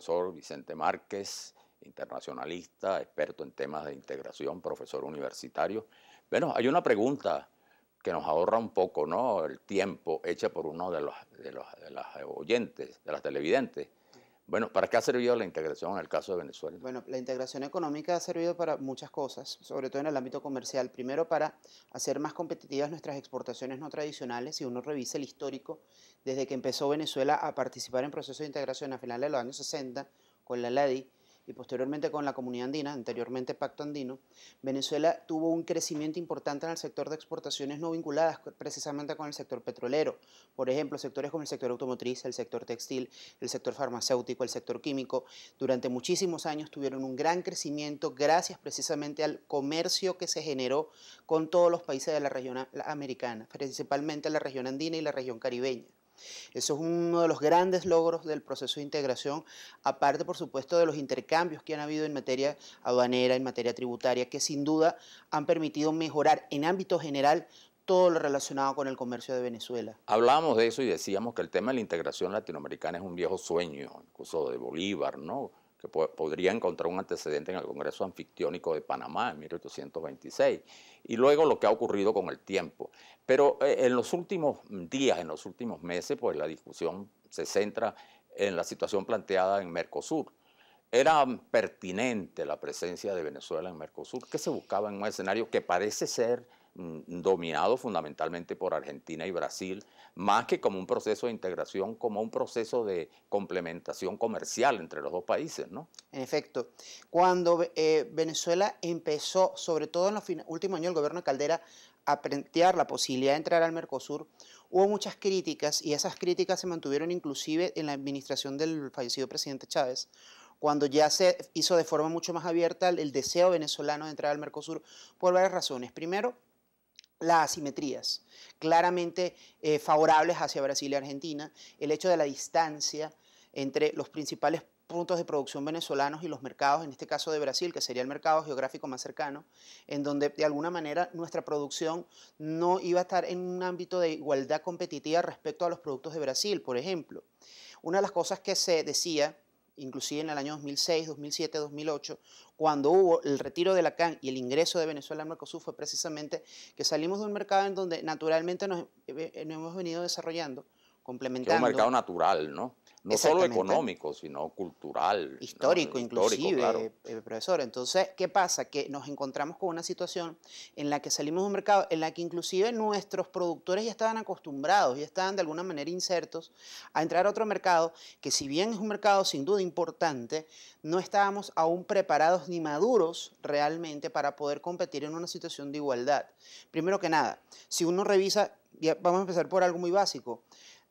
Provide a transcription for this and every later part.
profesor Vicente Márquez, internacionalista, experto en temas de integración, profesor universitario. Bueno, hay una pregunta que nos ahorra un poco ¿no? el tiempo hecha por uno de los, de de las eh, oyentes, de las televidentes. Bueno, ¿para qué ha servido la integración en el caso de Venezuela? Bueno, la integración económica ha servido para muchas cosas, sobre todo en el ámbito comercial. Primero, para hacer más competitivas nuestras exportaciones no tradicionales. Si uno revisa el histórico, desde que empezó Venezuela a participar en procesos de integración a finales de los años 60 con la LADI, y posteriormente con la comunidad andina, anteriormente Pacto Andino, Venezuela tuvo un crecimiento importante en el sector de exportaciones no vinculadas precisamente con el sector petrolero. Por ejemplo, sectores como el sector automotriz, el sector textil, el sector farmacéutico, el sector químico, durante muchísimos años tuvieron un gran crecimiento gracias precisamente al comercio que se generó con todos los países de la región americana, principalmente la región andina y la región caribeña. Eso es uno de los grandes logros del proceso de integración, aparte por supuesto de los intercambios que han habido en materia aduanera, en materia tributaria, que sin duda han permitido mejorar en ámbito general todo lo relacionado con el comercio de Venezuela. Hablábamos de eso y decíamos que el tema de la integración latinoamericana es un viejo sueño, incluso de Bolívar, ¿no? que podría encontrar un antecedente en el Congreso Anfictiónico de Panamá en 1826, y luego lo que ha ocurrido con el tiempo. Pero eh, en los últimos días, en los últimos meses, pues la discusión se centra en la situación planteada en Mercosur. ¿Era pertinente la presencia de Venezuela en Mercosur? ¿Qué se buscaba en un escenario que parece ser Mm, dominado fundamentalmente por Argentina y Brasil, más que como un proceso de integración, como un proceso de complementación comercial entre los dos países, ¿no? En efecto, cuando eh, Venezuela empezó, sobre todo en los últimos años, el gobierno Caldera a plantear la posibilidad de entrar al Mercosur, hubo muchas críticas y esas críticas se mantuvieron inclusive en la administración del fallecido presidente Chávez, cuando ya se hizo de forma mucho más abierta el deseo venezolano de entrar al Mercosur por varias razones. Primero, las asimetrías claramente eh, favorables hacia Brasil y Argentina, el hecho de la distancia entre los principales puntos de producción venezolanos y los mercados, en este caso de Brasil, que sería el mercado geográfico más cercano, en donde de alguna manera nuestra producción no iba a estar en un ámbito de igualdad competitiva respecto a los productos de Brasil, por ejemplo. Una de las cosas que se decía inclusive en el año 2006, 2007, 2008, cuando hubo el retiro de la CAN y el ingreso de Venezuela al Mercosur fue precisamente que salimos de un mercado en donde naturalmente nos, eh, eh, nos hemos venido desarrollando complementando. un mercado natural, ¿no? No solo económico, sino cultural. Histórico, inclusive, eh, profesor. Entonces, ¿qué pasa? Que nos encontramos con una situación en la que salimos de un mercado en la que inclusive nuestros productores ya estaban acostumbrados, ya estaban de alguna manera insertos a entrar a otro mercado que si bien es un mercado sin duda importante, no estábamos aún preparados ni maduros realmente para poder competir en una situación de igualdad. Primero que nada, si uno revisa, vamos a empezar por algo muy básico,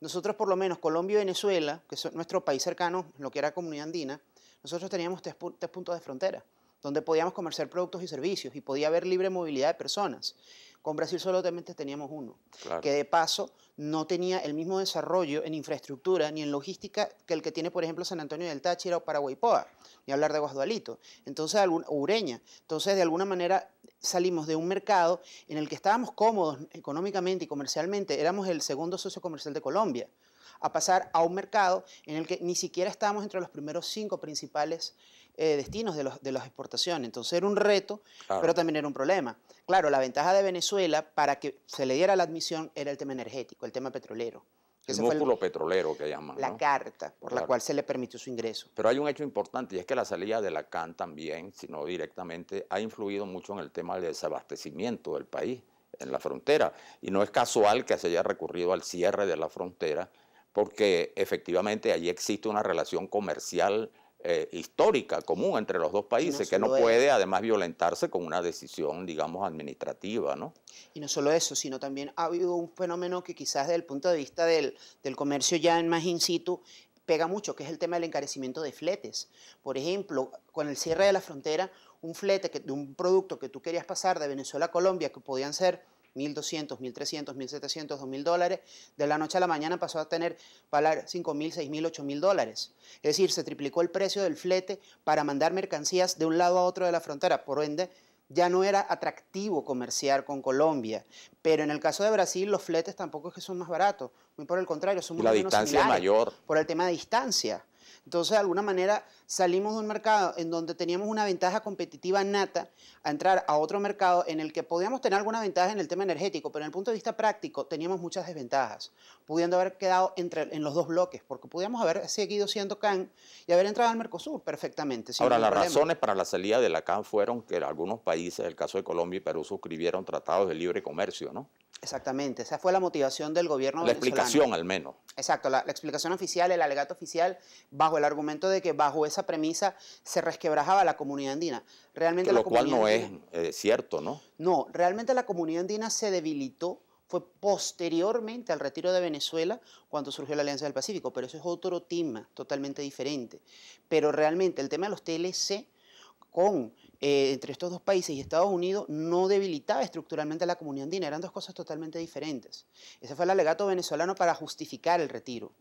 nosotros, por lo menos, Colombia y Venezuela, que es nuestro país cercano, lo que era comunidad andina, nosotros teníamos tres puntos de frontera, donde podíamos comerciar productos y servicios y podía haber libre movilidad de personas. Con Brasil solamente teníamos uno, que de paso no tenía el mismo desarrollo en infraestructura ni en logística que el que tiene, por ejemplo, San Antonio del Táchira o Paraguaypoa, ni hablar de Guasdualito, entonces, o Ureña. Entonces, de alguna manera salimos de un mercado en el que estábamos cómodos económicamente y comercialmente, éramos el segundo socio comercial de Colombia a pasar a un mercado en el que ni siquiera estábamos entre los primeros cinco principales eh, destinos de, las exportaciones. Entonces era un reto, pero también era un problema. Claro, la ventaja de Venezuela para que se le diera la admisión era el tema energético, el tema petrolero. el músculo petrolero que llaman. La carta por la cual se le permitió su ingreso. Pero hay un hecho importante y es que la salida de la CAN también, si no directamente, ha influido mucho en el tema del desabastecimiento del país en la frontera. Y no es casual que se haya recurrido al cierre de la frontera porque efectivamente allí existe una relación comercial eh, histórica común entre los dos países, que no puede además violentarse con una decisión, digamos, administrativa, ¿no? Y no solo eso, sino también ha habido un fenómeno que quizás desde el punto de vista del, comercio ya en más in situ pega mucho, que es el tema del encarecimiento de fletes. Por ejemplo, con el cierre de la frontera, un flete de un producto que tú querías pasar de Venezuela a Colombia, que podían ser 1.200, 1.300, 1.700, 2.000 dólares, de la noche a la mañana pasó a tener valer 5.000, 6.000, 8.000 dólares. Es decir, se triplicó el precio del flete para mandar mercancías de un lado a otro de la frontera. Por ende, ya no era atractivo comerciar con Colombia. Pero en el caso de Brasil, los fletes tampoco es que son más baratos. Muy por el contrario, son muy La distancia mayor. Por el tema de distancia. Entonces, de alguna manera, salimos de un mercado en donde teníamos una ventaja competitiva nata a entrar a otro mercado en el que podíamos tener alguna ventaja en el tema energético, pero en el punto de vista práctico teníamos muchas desventajas, pudiendo haber quedado entre, en los dos bloques, porque podíamos haber seguido siendo CAN y haber entrado al Mercosur perfectamente. Ahora, las razones para la salida de la CAN fueron que algunos países, el caso de Colombia y Perú, suscribieron tratados de libre comercio, ¿no? Exactamente, esa fue la motivación del gobierno. La explicación al menos. Exacto, la, explicación oficial, el alegato oficial, bajo el argumento de que bajo esa premisa se resquebrajaba la comunidad andina. Realmente lo cual no es eh, cierto, ¿no? No, realmente la comunidad andina se debilitó, fue posteriormente al retiro de Venezuela cuando surgió la Alianza del Pacífico, pero eso es otro tema totalmente diferente. Pero realmente el tema de los TLC con eh, entre estos dos países y Estados Unidos no debilitaba estructuralmente la comunidad andina, eran dos cosas totalmente diferentes. Ese fue el alegato venezolano para justificar el retiro.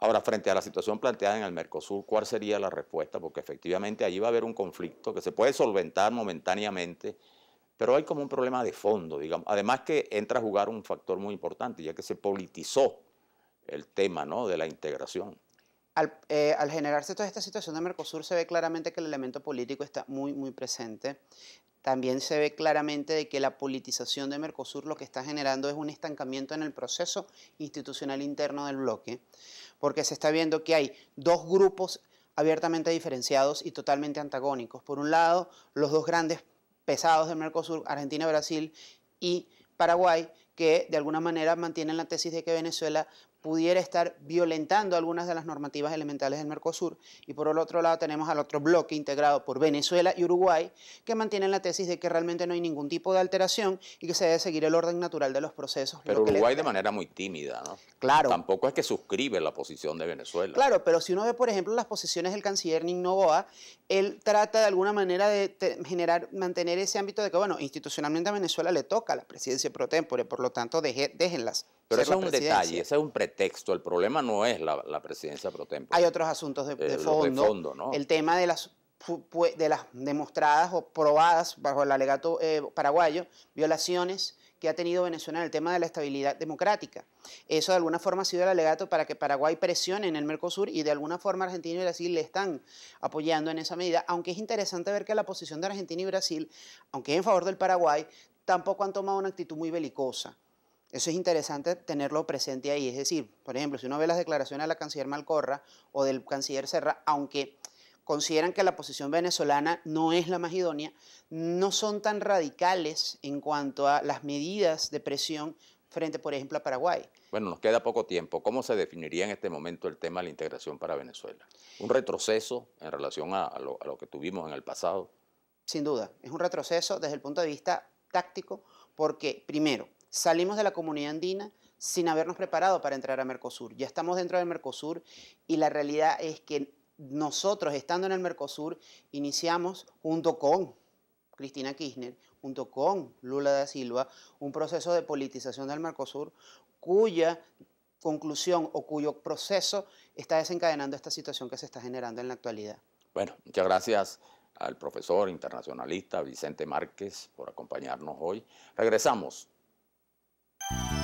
Ahora, frente a la situación planteada en el Mercosur, ¿cuál sería la respuesta? Porque efectivamente allí va a haber un conflicto que se puede solventar momentáneamente, pero hay como un problema de fondo, digamos. Además que entra a jugar un factor muy importante, ya que se politizó el tema ¿no? de la integración. Eh, al, generarse toda esta situación de Mercosur se ve claramente que el elemento político está muy, muy presente. También se ve claramente de que la politización de Mercosur lo que está generando es un estancamiento en el proceso institucional interno del bloque, porque se está viendo que hay dos grupos abiertamente diferenciados y totalmente antagónicos. Por un lado, los dos grandes pesados de Mercosur, Argentina, Brasil y Paraguay, que de alguna manera mantienen la tesis de que Venezuela pudiera estar violentando algunas de las normativas elementales del Mercosur. Y por el otro lado tenemos al otro bloque integrado por Venezuela y Uruguay, que mantienen la tesis de que realmente no hay ningún tipo de alteración y que se debe seguir el orden natural de los procesos. Pero Uruguay de manera muy tímida, ¿no? Claro. Tampoco es que suscribe la posición de Venezuela. Claro, pero si uno ve, por ejemplo, las posiciones del canciller Ning Novoa, él trata de alguna manera de generar, mantener ese ámbito de que, bueno, institucionalmente a Venezuela le toca la presidencia pro tempore, por lo tanto, déjenlas pero ese es un detalle, ese es un pretexto. El problema no es la, presidencia pro Hay otros asuntos de, eh, fondo. El tema de las de las demostradas o probadas bajo el alegato eh, paraguayo violaciones que ha tenido Venezuela en el tema de la estabilidad democrática. Eso de alguna forma ha sido el alegato para que Paraguay presione en el Mercosur y de alguna forma Argentina y Brasil le están apoyando en esa medida, aunque es interesante ver que la posición de Argentina y Brasil, aunque en favor del Paraguay, tampoco han tomado una actitud muy belicosa. Eso es interesante tenerlo presente ahí. Es decir, por ejemplo, si uno ve las declaraciones de la canciller Malcorra o del canciller Serra, aunque consideran que la posición venezolana no es la más idónea, no son tan radicales en cuanto a las medidas de presión frente, por ejemplo, a Paraguay. Bueno, nos queda poco tiempo. ¿Cómo se definiría en este momento el tema de la integración para Venezuela? ¿Un retroceso en relación a, a lo que tuvimos en el pasado? Sin duda, es un retroceso desde el punto de vista táctico, porque primero, Salimos de la comunidad andina sin habernos preparado para entrar a Mercosur. Ya estamos dentro del Mercosur y la realidad es que nosotros, estando en el Mercosur, iniciamos junto con Cristina Kirchner, junto con Lula da Silva, un proceso de politización del Mercosur cuya conclusión o cuyo proceso está desencadenando esta situación que se está generando en la actualidad. Bueno, muchas gracias al profesor internacionalista Vicente Márquez por acompañarnos hoy. Regresamos Thank you.